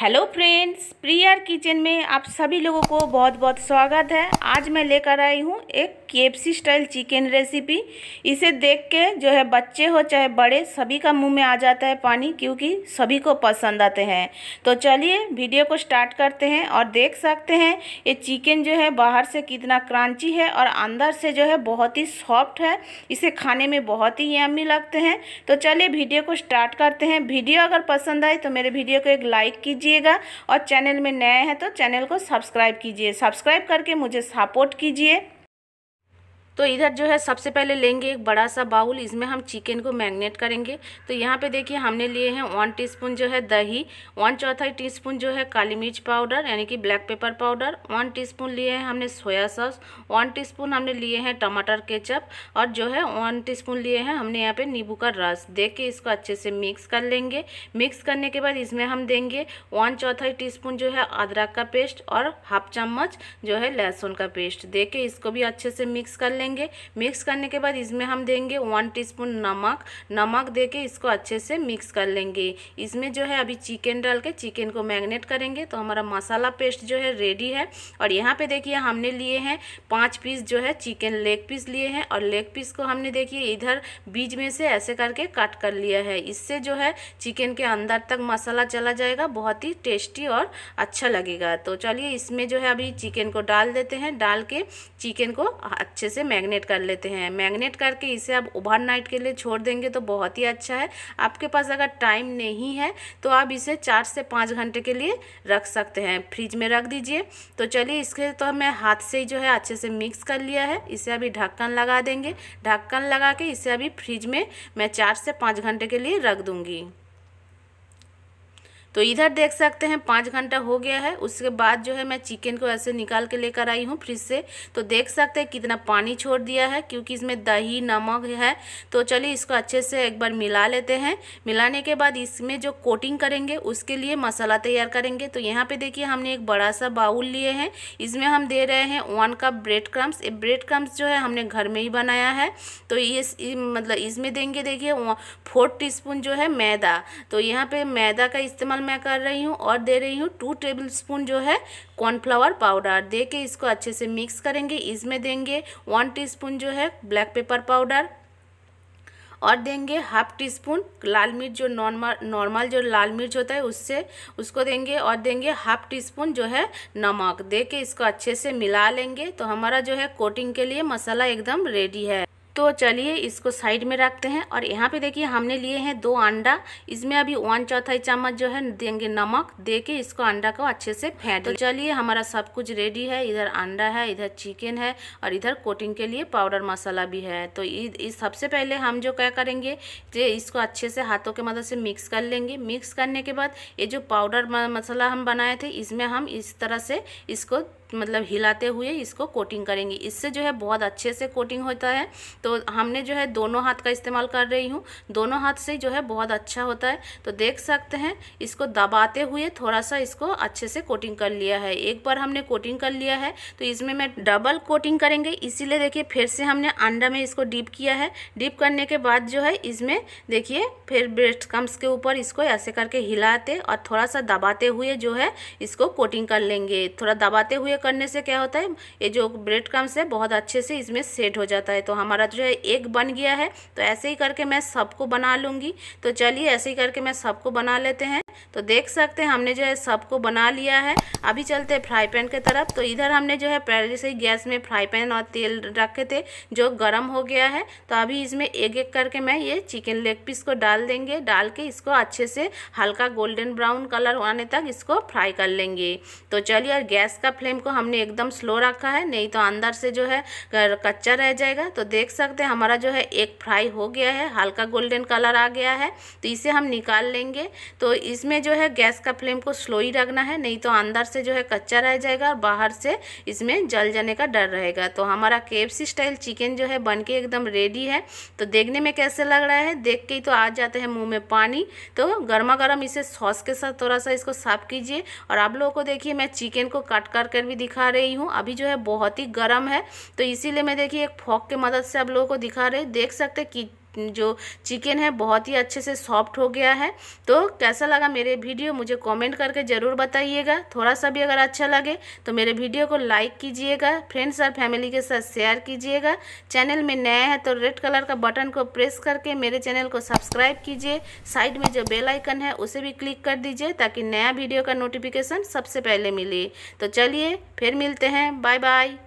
hello friends prior kitchen में आप सभी लोगों को बहुत बहुत स्वागत है आज मैं लेकर आई हूँ एक के स्टाइल चिकन रेसिपी इसे देख के जो है बच्चे हो चाहे बड़े सभी का मुंह में आ जाता है पानी क्योंकि सभी को पसंद आते हैं तो चलिए वीडियो को स्टार्ट करते हैं और देख सकते हैं ये चिकन जो है बाहर से कितना क्रांची है और अंदर से जो है बहुत ही सॉफ्ट है इसे खाने में बहुत ही यमी लगते हैं तो चलिए वीडियो को स्टार्ट करते हैं वीडियो अगर पसंद आए तो मेरे वीडियो को एक लाइक कीजिएगा और चैनल में नए हैं तो चैनल को सब्सक्राइब कीजिए सब्सक्राइब करके मुझे सपोर्ट कीजिए तो इधर जो है सबसे पहले लेंगे एक बड़ा सा बाउल इसमें हम चिकन को मैगनेट करेंगे तो यहाँ पे देखिए हमने लिए हैं वन टीस्पून जो है दही वन चौथाई टीस्पून जो है काली मिर्च पाउडर यानी कि black pepper powder one teaspoon लिए हैं हमने सोया सॉस वन टीस्पून हमने लिए हैं टमाटर केचप और जो है वन टी लिए हैं हमने यहाँ पे नींबू का रस दे के इसको अच्छे से मिक्स कर लेंगे मिक्स करने के बाद इसमें हम देंगे वन चौथाई टी जो है अदरक का पेस्ट और हाफ चम्मच जो है लहसुन का पेस्ट दे के इसको भी अच्छे से मिक्स कर लेंगे लेंगे मिक्स करने के बाद इसमें हम देंगे वन टीस्पून नमक नमक दे इसको अच्छे से मिक्स कर लेंगे इसमें जो है अभी चिकन डाल के चिकन को मैगनेट करेंगे तो हमारा मसाला पेस्ट जो है रेडी है और यहाँ पे देखिए हमने लिए हैं पाँच पीस जो है चिकन लेग पीस लिए हैं और लेग पीस को हमने देखिए इधर बीज में से ऐसे करके कट कर लिया है इससे जो है चिकन के अंदर तक मसाला चला जाएगा बहुत ही टेस्टी और अच्छा लगेगा तो चलिए इसमें जो है अभी चिकन को डाल देते हैं डाल के चिकन को अच्छे से मैगनेट कर लेते हैं मैगनेट करके इसे आप ओवरनाइट के लिए छोड़ देंगे तो बहुत ही अच्छा है आपके पास अगर टाइम नहीं है तो आप इसे चार से पाँच घंटे के लिए रख सकते हैं फ्रिज में रख दीजिए तो चलिए इसके तो हमें हाथ से ही जो है अच्छे से मिक्स कर लिया है इसे अभी ढक्कन लगा देंगे ढक्कन लगा के इसे अभी फ्रिज में मैं चार से पाँच घंटे के लिए रख दूँगी तो इधर देख सकते हैं पाँच घंटा हो गया है उसके बाद जो है मैं चिकन को ऐसे निकाल के लेकर आई हूँ फ्रिज से तो देख सकते हैं कितना पानी छोड़ दिया है क्योंकि इसमें दही नमक है तो चलिए इसको अच्छे से एक बार मिला लेते हैं मिलाने के बाद इसमें जो कोटिंग करेंगे उसके लिए मसाला तैयार करेंगे तो यहाँ पर देखिए हमने एक बड़ा सा बाउल लिए हैं इसमें हम दे रहे हैं वन कप ब्रेड क्रम्स ये ब्रेड क्रम्स जो है हमने घर में ही बनाया है तो ये मतलब इसमें देंगे देखिए फोर टी जो है मैदा तो यहाँ पर मैदा का इस्तेमाल मैं कर रही हूँ और दे रही हूँ टू टेबल स्पून जो है कॉर्नफ्लावर पाउडर दे के इसको अच्छे से मिक्स करेंगे इसमें देंगे वन स्पून जो है ब्लैक पेपर पाउडर और देंगे हाफ टी स्पून लाल मिर्च जो नॉर्मल नॉर्मल जो लाल मिर्च होता है उससे उसको देंगे और देंगे हाफ टी स्पून जो है नमक दे के इसको अच्छे से मिला लेंगे तो हमारा जो है कोटिंग के लिए मसाला एकदम रेडी है तो चलिए इसको साइड में रखते हैं और यहाँ पे देखिए हमने लिए हैं दो अंडा इसमें अभी वन चौथाई चम्मच जो है देंगे नमक दे के इसको अंडा को अच्छे से फेंट तो चलिए हमारा सब कुछ रेडी है इधर अंडा है इधर चिकन है और इधर कोटिंग के लिए पाउडर मसाला भी है तो इस सबसे पहले हम जो क्या करेंगे ये इसको अच्छे से हाथों के मदद से मिक्स कर लेंगे मिक्स करने के बाद ये जो पाउडर मसाला हम बनाए थे इसमें हम इस तरह से इसको मतलब हिलाते हुए इसको कोटिंग करेंगे इससे जो है बहुत अच्छे से कोटिंग होता है तो हमने जो है दोनों हाथ का इस्तेमाल कर रही हूँ दोनों हाथ से जो है बहुत अच्छा होता है तो देख सकते हैं इसको दबाते हुए थोड़ा सा इसको अच्छे से कोटिंग कर लिया है एक बार हमने कोटिंग कर लिया है तो इसमें मैं डबल कोटिंग करेंगे इसीलिए देखिए फिर से हमने अंडा में इसको डीप किया है डीप करने के बाद जो है इसमें देखिए फिर ब्रेस्ट कम्स के ऊपर इसको ऐसे करके हिलाते और थोड़ा सा दबाते हुए जो है इसको कोटिंग कर लेंगे थोड़ा दबाते हुए करने से क्या होता है ये जो ब्रेड क्रम्स है बहुत अच्छे से इसमें सेट हो जाता है तो हमारा जो है एक बन गया है तो ऐसे ही करके मैं सबको बना लूँगी तो चलिए ऐसे ही करके मैं सबको बना लेते हैं तो देख सकते हैं हमने जो है सबको बना लिया है अभी चलते फ्राई पैन की तरफ तो इधर हमने जो है पहले से ही गैस में फ्राई पैन और तेल रखे थे जो गर्म हो गया है तो अभी इसमें एक एक करके मैं ये चिकन लेग पीस को डाल देंगे डाल के इसको अच्छे से हल्का गोल्डन ब्राउन कलर आने तक इसको फ्राई कर लेंगे तो चलिए और गैस का फ्लेम को हमने एकदम स्लो रखा है नहीं तो अंदर से जो है कच्चा रह जाएगा तो देख सकते हैं हमारा जो है एक फ्राई हो गया है हल्का गोल्डन कलर आ गया है तो इसे हम निकाल लेंगे तो इसमें जो है गैस का फ्लेम को स्लो ही रखना है नहीं तो अंदर से जो है कच्चा रह जाएगा और बाहर से इसमें जल जाने का डर रहेगा तो हमारा के स्टाइल चिकन जो है बन के एकदम रेडी है तो देखने में कैसे लग रहा है देख के ही तो आ जाते हैं मुँह में पानी तो गर्मा गर्म इसे सॉस के साथ थोड़ा सा इसको साफ कीजिए और आप लोगों को देखिए मैं चिकन को कट कर कर भी दिखा रही हूँ अभी जो है बहुत ही गर्म है तो इसीलिए मैं देखिए एक फॉक के मदद से आप लोगों को दिखा रही देख सकते कि जो चिकन है बहुत ही अच्छे से सॉफ्ट हो गया है तो कैसा लगा मेरे वीडियो मुझे कमेंट करके ज़रूर बताइएगा थोड़ा सा भी अगर अच्छा लगे तो मेरे वीडियो को लाइक कीजिएगा फ्रेंड्स और फैमिली के साथ शेयर कीजिएगा चैनल में नया है तो रेड कलर का बटन को प्रेस करके मेरे चैनल को सब्सक्राइब कीजिए साइड में जो बेल आइकन है उसे भी क्लिक कर दीजिए ताकि नया वीडियो का नोटिफिकेशन सबसे पहले मिले तो चलिए फिर मिलते हैं बाय बाय